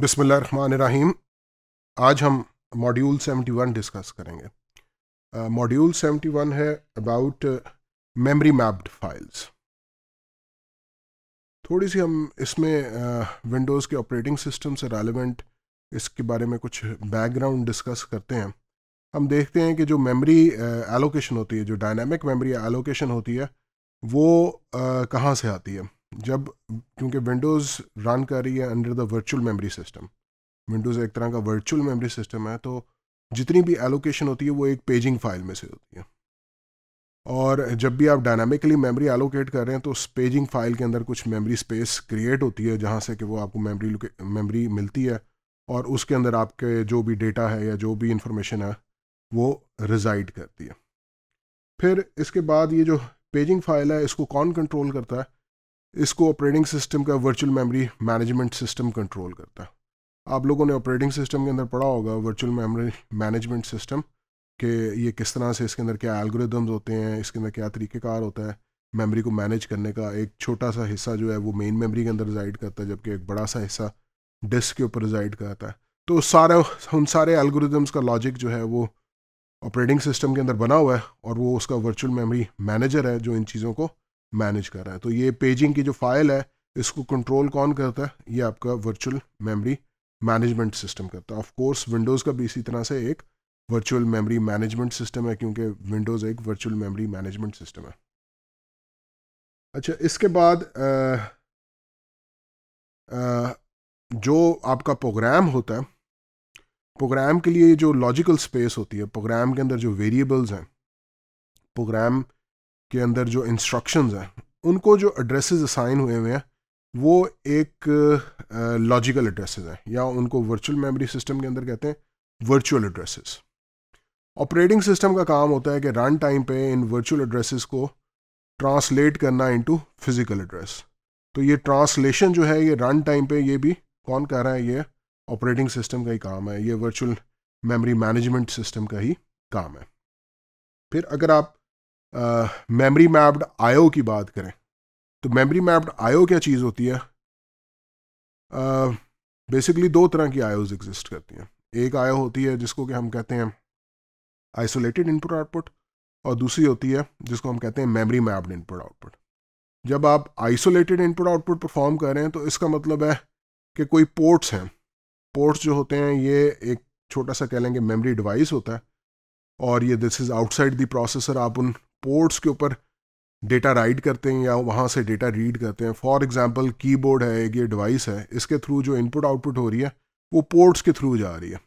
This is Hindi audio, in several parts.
बिसमीम आज हम मॉड्यूल 71 डिस्कस करेंगे मॉड्यूल uh, 71 है अबाउट मेमोरी मैप्ड फाइल्स थोड़ी सी हम इसमें विंडोज़ uh, के ऑपरेटिंग सिस्टम से रेलेवेंट इसके बारे में कुछ बैकग्राउंड डिस्कस करते हैं हम देखते हैं कि जो मेमोरी एलोकेशन uh, होती है जो डायनामिक मेमोरी एलोकेशन होती है वो uh, कहाँ से आती है जब क्योंकि विंडोज़ रन कर रही है under the virtual memory system Windows एक तरह का वर्चुअल मेमोरी सिस्टम है तो जितनी भी एलोकेशन होती है वो एक पेजिंग फाइल में से होती है और जब भी आप डायनामिकली मेमोरी एलोकेट कर रहे हैं तो उस पेजिंग फाइल के अंदर कुछ मेमोरी स्पेस क्रिएट होती है जहाँ से कि वो आपको मेमोरी मेमोरी मिलती है और उसके अंदर आपके जो भी डेटा है या जो भी इंफॉर्मेशन है वो रिजाइड करती है फिर इसके बाद ये जो पेजिंग फाइल है इसको कौन कंट्रोल करता है इसको ऑपरेटिंग सिस्टम का virtual memory management system control करता है आप लोगों ने ऑपरेटिंग सिस्टम के अंदर पढ़ा होगा वर्चुअल मेमोरी मैनेजमेंट सिस्टम कि ये किस तरह से इसके अंदर क्या एल्गोरिदम्स होते हैं इसके अंदर क्या तरीक़ेकार होता है मेमोरी को मैनेज करने का एक छोटा सा हिस्सा जो है वो मेन मेमोरी के अंदर रिजाइड करता है जबकि एक बड़ा सा हिस्सा डिस्क के ऊपर रिजाइड करता है तो सारा उन सारे एल्गोरिदम्स का लॉजिक जो है वो ऑपरेटिंग सिस्टम के अंदर बना हुआ है और वो उसका वर्चुअल मेमोरी मैनेजर है जो इन चीज़ों को मैनेज कर रहा है तो ये पेजिंग की जो फाइल है इसको कंट्रोल कौन करता है ये आपका वर्चुअल मेमोरी मैनेजमेंट सिस्टम करता है ऑफ कोर्स विंडोज़ का भी इसी तरह से एक वर्चुअल मेमोरी मैनेजमेंट सिस्टम है क्योंकि विंडोज़ एक वर्चुअल मेमोरी मैनेजमेंट सिस्टम है अच्छा इसके बाद आ, आ, जो आपका प्रोग्राम होता है प्रोग्राम के लिए जो लॉजिकल स्पेस होती है प्रोग्राम के अंदर जो वेरिएबल्स हैं प्रोग्राम के अंदर जो इंस्ट्रक्शंस हैं उनको जो एड्रेसेस असाइन हुए हुए हैं वो एक लॉजिकल एड्रेसेस हैं या उनको वर्चुअल मेमोरी सिस्टम के अंदर कहते हैं वर्चुअल एड्रेसेस ऑपरेटिंग सिस्टम का काम होता है कि रन टाइम पे इन वर्चुअल एड्रेसेस को ट्रांसलेट करना इनटू फिजिकल एड्रेस तो ये ट्रांसलेशन जो है ये रन टाइम पे ये भी कौन कर रहा है ये ऑपरेटिंग सिस्टम का ही काम है ये वर्चुअल मेमोरी मैनेजमेंट सिस्टम का ही काम है फिर अगर आप मेमोरी मैप्ड आयो की बात करें तो मेमोरी मैप्ड आयो क्या चीज़ होती है बेसिकली दो तरह की आयोज एग्जिस्ट करती हैं एक आयो होती है जिसको कि हम कहते हैं आइसोलेटेड इनपुट आउटपुट और दूसरी होती है जिसको हम कहते हैं मेमोरी मैप्ड इनपुट आउटपुट जब आप आइसोलेटेड इनपुट आउटपुट परफॉर्म कर रहे हैं तो इसका मतलब है कि कोई पोर्ट्स हैं पोर्ट्स जो होते हैं ये एक छोटा सा कह लेंगे मेमोरी डिवाइस होता है और ये this is outside the processor आप उन पोर्ट्स के ऊपर डेटा राइड करते हैं या वहाँ से डेटा रीड करते हैं फॉर एग्जांपल कीबोर्ड है एक ये डिवाइस है इसके थ्रू जो इनपुट आउटपुट हो रही है वो पोर्ट्स के थ्रू जा रही है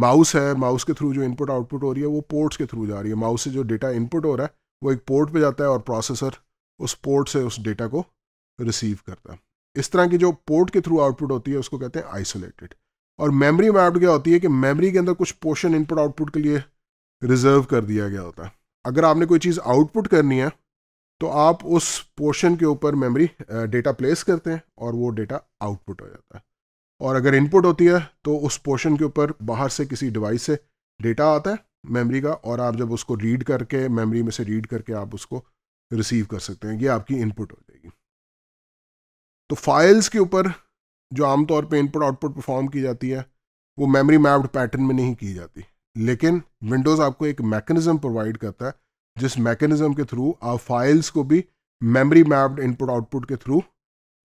माउस है माउस के थ्रू जो इनपुट आउटपुट हो रही है वो पोर्ट्स के थ्रू जा रही है माउस से जो डेटा इनपुट हो रहा है वो एक पोर्ट पर जाता है और प्रोसेसर उस पोर्ट से उस डेटा को रिसीव करता है इस तरह की जो पोर्ट के थ्रू आउटपुट होती है उसको कहते हैं आइसोलेटेड और मेमोरी मैप्ड क्या होती है कि मेमोरी के अंदर कुछ पोर्शन इनपुट आउटपुट के लिए रिजर्व कर दिया गया होता है अगर आपने कोई चीज़ आउटपुट करनी है तो आप उस पोर्शन के ऊपर मेमोरी डेटा प्लेस करते हैं और वो डेटा आउटपुट हो जाता है और अगर इनपुट होती है तो उस पोर्शन के ऊपर बाहर से किसी डिवाइस से डेटा आता है मेमोरी का और आप जब उसको रीड करके मेमोरी में से रीड करके आप उसको रिसीव कर सकते हैं ये आपकी इनपुट हो जाएगी तो फाइल्स के ऊपर जो आमतौर पर इनपुट आउटपुट परफॉर्म की जाती है वो मेमोरी मैप्ड पैटर्न में नहीं की जाती लेकिन विंडोज़ आपको एक मैकेनिज़्म प्रोवाइड करता है जिस मैकेनिज़्म के थ्रू आप फाइल्स को भी मेमोरी मैप्ड इनपुट आउटपुट के थ्रू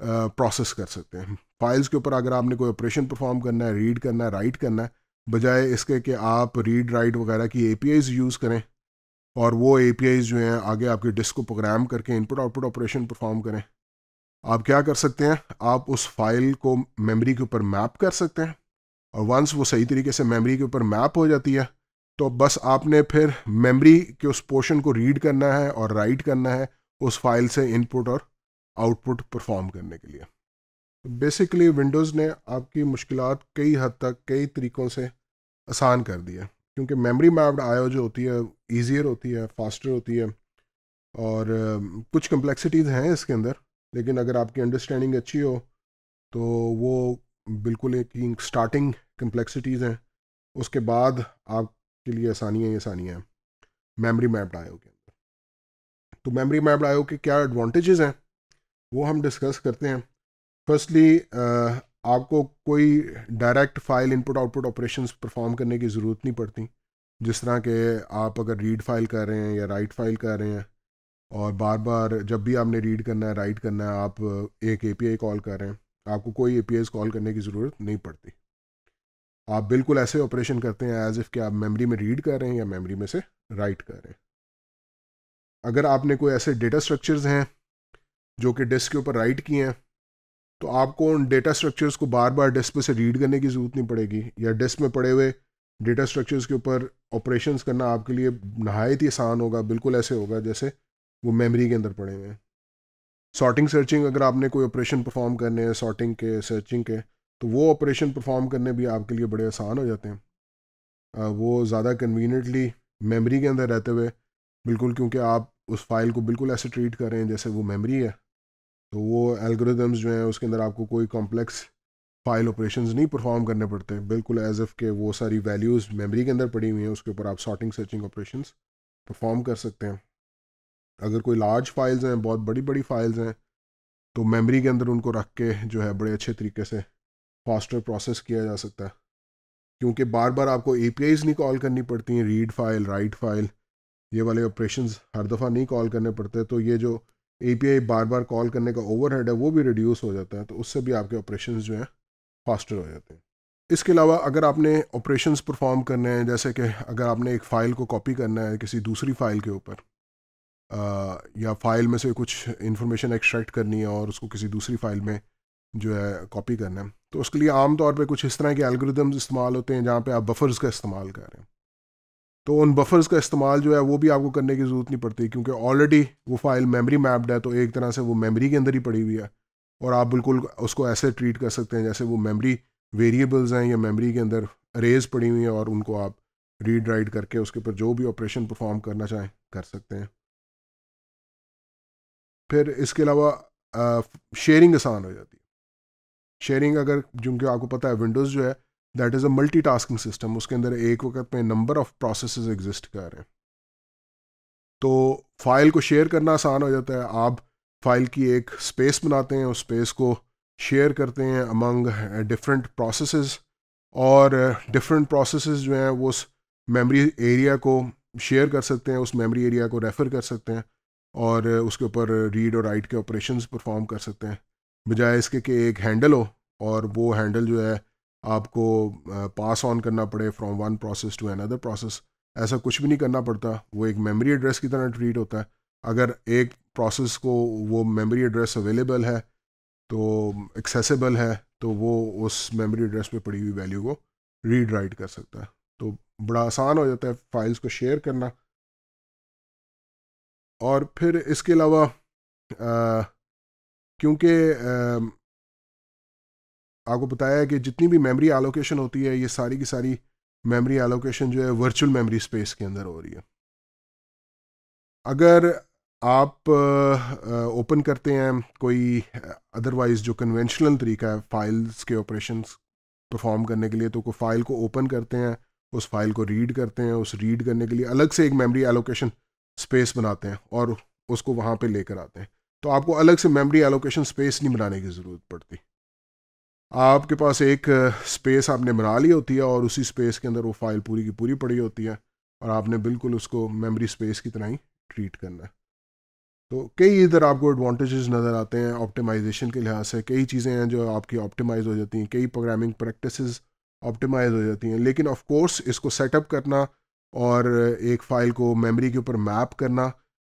प्रोसेस कर सकते हैं फाइल्स के ऊपर अगर आपने कोई ऑपरेशन परफॉर्म करना है रीड करना है राइट करना है बजाय इसके कि आप रीड राइट वगैरह की ए यूज़ करें और वो ए जो हैं आगे आपके डिस्क को प्रोग्राम करके इनपुट आउटपुट ऑपरेशन परफॉर्म करें आप क्या कर सकते हैं आप उस फाइल को मेमोरी के ऊपर मैप कर सकते हैं और वंस वो सही तरीके से मेमोरी के ऊपर मैप हो जाती है तो बस आपने फिर मेमोरी के उस पोर्शन को रीड करना है और राइट करना है उस फाइल से इनपुट और आउटपुट परफॉर्म करने के लिए बेसिकली विंडोज़ ने आपकी मुश्किल कई हद तक कई तरीक़ों से आसान कर दी है क्योंकि मेमोरी मैप्ड आयो जो होती है ईजियर होती है फास्टर होती है और कुछ कम्प्लेक्सिटीज़ हैं इसके अंदर लेकिन अगर आपकी अंडरस्टैंडिंग अच्छी हो तो वो बिल्कुल एक स्टार्टिंग कम्प्लेक्सिटीज़ हैं उसके बाद आपके लिए आसानियाँ ही आसानियाँ हैं मेमोरी मैप्ड आयो के अंदर तो मेमोरी मैप्ड आयो के क्या एडवांटेजेस हैं वो हम डिस्कस करते हैं फर्स्टली आपको कोई direct file input output operation perform करने की ज़रूरत नहीं पड़ती जिस तरह के आप अगर रीड फाइल कर रहे हैं या राइट फाइल कर रहे हैं और बार बार जब भी आपने रीड करना है राइट करना है आप एक ए पी आई कॉल कर रहे हैं आपको कोई ए कॉल करने की ज़रूरत नहीं पड़ती आप बिल्कुल ऐसे ऑपरेशन करते हैं एज इफ़ कि आप मेमोरी में रीड कर रहे हैं या मेमोरी में से राइट कर रहे हैं अगर आपने कोई ऐसे डेटा स्ट्रक्चर्स हैं जो कि डिस्क के ऊपर राइट किए हैं तो आपको उन डेटा स्ट्रक्चर्स को बार बार डिस्क पर से रीड करने की ज़रूरत नहीं पड़ेगी या डिस्क में पड़े हुए डेटा स्ट्रक्चर्स के ऊपर ऑपरेशंस करना आपके लिए नहायत ही आसान होगा बिल्कुल ऐसे होगा जैसे वो मेमोरी के अंदर पड़े हुए हैं सॉर्टिंग सर्चिंग अगर आपने कोई ऑपरेशन परफॉर्म करने हैं सॉर्टिंग के सर्चिंग के तो वो ऑपरेशन परफॉर्म करने भी आपके लिए बड़े आसान हो जाते हैं वो ज़्यादा कन्वीनियंटली मेमोरी के अंदर रहते हुए बिल्कुल क्योंकि आप उस फाइल को बिल्कुल ऐसे ट्रीट कर रहे हैं जैसे वो मेमोरी है तो वो एल्गोरिदम्स जो हैं उसके अंदर आपको कोई कॉम्प्लेक्स फाइल ऑपरेशन नहीं परफॉर्म करने पड़ते बिल्कुल एज एफ के वो सारी वैल्यूज़ मेमोरी के अंदर पड़ी हुई हैं उसके ऊपर आप सॉर्टिंग सर्चिंग ऑपरेशन परफॉर्म कर सकते हैं अगर कोई लार्ज फाइल्स हैं बहुत बड़ी बड़ी फाइल्स हैं तो मेमोरी के अंदर उनको रख के जो है बड़े अच्छे तरीके से फास्टर प्रोसेस किया जा सकता है क्योंकि बार बार आपको ए नहीं कॉल करनी पड़ती हैं रीड फाइल राइट फाइल ये वाले ऑपरेशन हर दफ़ा नहीं कॉल करने पड़ते तो ये जो ए बार बार कॉल करने का ओवर है वो भी रिड्यूस हो जाता है तो उससे भी आपके ऑपरेशन जो हैं फास्टर हो जाते हैं इसके अलावा अगर आपने ऑपरेशंस परफॉर्म करने हैं जैसे कि अगर आपने एक फ़ाइल को कॉपी करना है किसी दूसरी फ़ाइल के ऊपर या फाइल में से कुछ इन्फॉर्मेशन एक्सट्रैक्ट करनी है और उसको किसी दूसरी फाइल में जो है कॉपी करना है तो उसके लिए आमतौर पे कुछ इस तरह के एल्गोरिदम्स इस्तेमाल होते हैं जहाँ पे आप बफ़र्स का इस्तेमाल कर रहे हैं तो उन बफ़र्स का इस्तेमाल जो है वो भी आपको करने की ज़रूरत नहीं पड़ती क्योंकि ऑलरेडी वो फाइल मेमोरी मैप्ड है तो एक तरह से वो मेमोरी के अंदर ही पड़ी हुई है और आप बिल्कुल उसको ऐसे ट्रीट कर सकते हैं जैसे वो मेमोरी वेरिएबल्स हैं या मेमोरी के अंदर रेज पड़ी हुई हैं और उनको आप रीड राइट करके उसके ऊपर जो भी ऑपरेशन परफॉर्म करना चाहें कर सकते हैं फिर इसके अलावा शेयरिंग आसान हो जाती है शेयरिंग अगर जिनके आपको पता है विंडोज़ जो है that is a multitasking system उसके अंदर एक वक्त में नंबर ऑफ प्रोसेस एग्जिस्ट कर रहे हैं तो फाइल को शेयर करना आसान हो जाता है आप फाइल की एक स्पेस बनाते हैं उस स्पेस को शेयर करते हैं अमंग डिफरेंट प्रोसेस और डिफरेंट प्रोसेस जो हैं वो उस मेमरी एरिया को शेयर कर सकते हैं उस मेमरी एरिया को रेफ़र कर सकते हैं और उसके ऊपर रीड और राइट के ऑपरेशन परफॉर्म कर सकते हैं बजाय इसके कि एक हैंडल हो और वो हैंडल जो है आपको पास ऑन करना पड़े from one process to another process ऐसा कुछ भी नहीं करना पड़ता वो एक मेमोरी एड्रेस की तरह ट्रीट होता है अगर एक प्रोसेस को वो मेमोरी एड्रेस अवेलेबल है तो एक्सेसिबल है तो वो उस मेमोरी एड्रेस पे पड़ी हुई वैल्यू को रीड राइट कर सकता है तो बड़ा आसान हो जाता है फाइल्स को शेयर करना और फिर इसके अलावा क्योंकि आपको बताया है कि जितनी भी मेमोरी एलोकेशन होती है ये सारी की सारी मेमोरी एलोकेशन जो है वर्चुअल मेमोरी स्पेस के अंदर हो रही है अगर आप ओपन करते हैं कोई अदरवाइज़ जो कन्वेंशनल तरीका है फाइल्स के ऑपरेशन परफॉर्म करने के लिए तो को फाइल को ओपन करते हैं उस फाइल को रीड करते हैं उस रीड करने के लिए अलग से एक मेमोरी एलोकेशन स्पेस बनाते हैं और उसको वहाँ पे लेकर आते हैं तो आपको अलग से मेमोरी एलोकेशन स्पेस नहीं बनाने की ज़रूरत पड़ती आपके पास एक स्पेस आपने बना ली होती है और उसी स्पेस के अंदर वो फाइल पूरी की पूरी पड़ी होती है और आपने बिल्कुल उसको मेमोरी स्पेस की तरह ही ट्रीट करना है तो कई इधर आपको एडवांटेजेस नज़र आते हैं ऑप्टिमाइजेशन के लिहाज से कई चीज़ें हैं जो आपकी ऑप्टिमाइज हो जाती हैं कई प्रोग्रामिंग प्रैक्टिसेस ऑप्टिमाइज हो जाती हैं लेकिन ऑफ कोर्स इसको सेटअप करना और एक फ़ाइल को मेमोरी के ऊपर मैप करना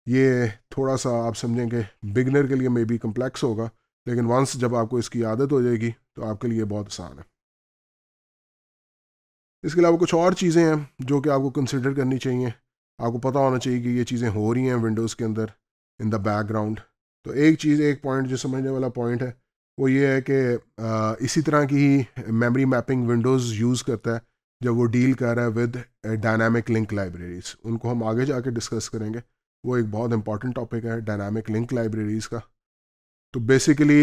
ये थोड़ा सा आप समझेंगे बिगनर के लिए मे बी कम्प्लेक्स होगा लेकिन वंस जब आपको इसकी आदत हो जाएगी तो आपके लिए बहुत आसान है इसके अलावा कुछ और चीज़ें हैं जो कि आपको कंसिडर करनी चाहिए आपको पता होना चाहिए कि ये चीज़ें हो रही हैं विंडोज़ के अंदर इन द बैकग्राउंड तो एक चीज़ एक पॉइंट जो समझने वाला पॉइंट है वो ये है कि इसी तरह की ही मेमरी मैपिंग विंडोज़ यूज़ करता है जब वो डील कर रहा है विद डायनामिक लिंक लाइब्रेरीज उनको हम आगे जाके डिस्कस करेंगे वो एक बहुत इंपॉर्टेंट टॉपिक है डायनामिक लिंक लाइब्रेरीज का तो बेसिकली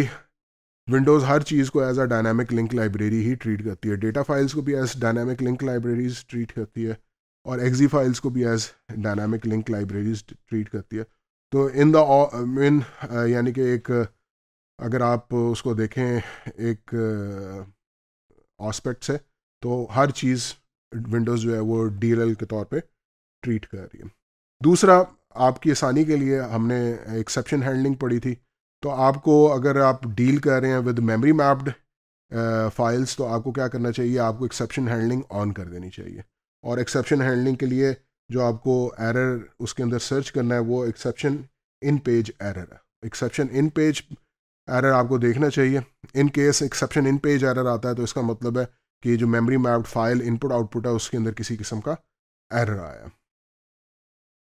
विंडोज़ हर चीज़ को as a dynamic link library ही ट्रीट करती है डेटा फाइल्स को भी as dynamic link libraries treat करती है और एग्जी फाइल्स को भी as dynamic link libraries treat करती है तो इन द इन यानी कि एक अगर आप उसको देखें एक ऑस्पेक्ट uh, से तो हर चीज़ विंडोज़ जो है वो डी के तौर पर ट्रीट कर रही है दूसरा आपकी आसानी के लिए हमने एक्सेप्शन हैंडलिंग पढ़ी थी तो आपको अगर आप डील कर रहे हैं विद मेमोरी मैप्ड फाइल्स तो आपको क्या करना चाहिए आपको एक्सेप्शन हैंडलिंग ऑन कर देनी चाहिए और एक्सेप्शन हैंडलिंग के लिए जो आपको एरर उसके अंदर सर्च करना है वो एक्सेप्शन इन पेज एरर है एक्सेप्शन इन पेज एरर आपको देखना चाहिए in case exception in page error आता है तो इसका मतलब है कि जो memory mapped file input output है उसके अंदर किसी किस्म का एरर आया है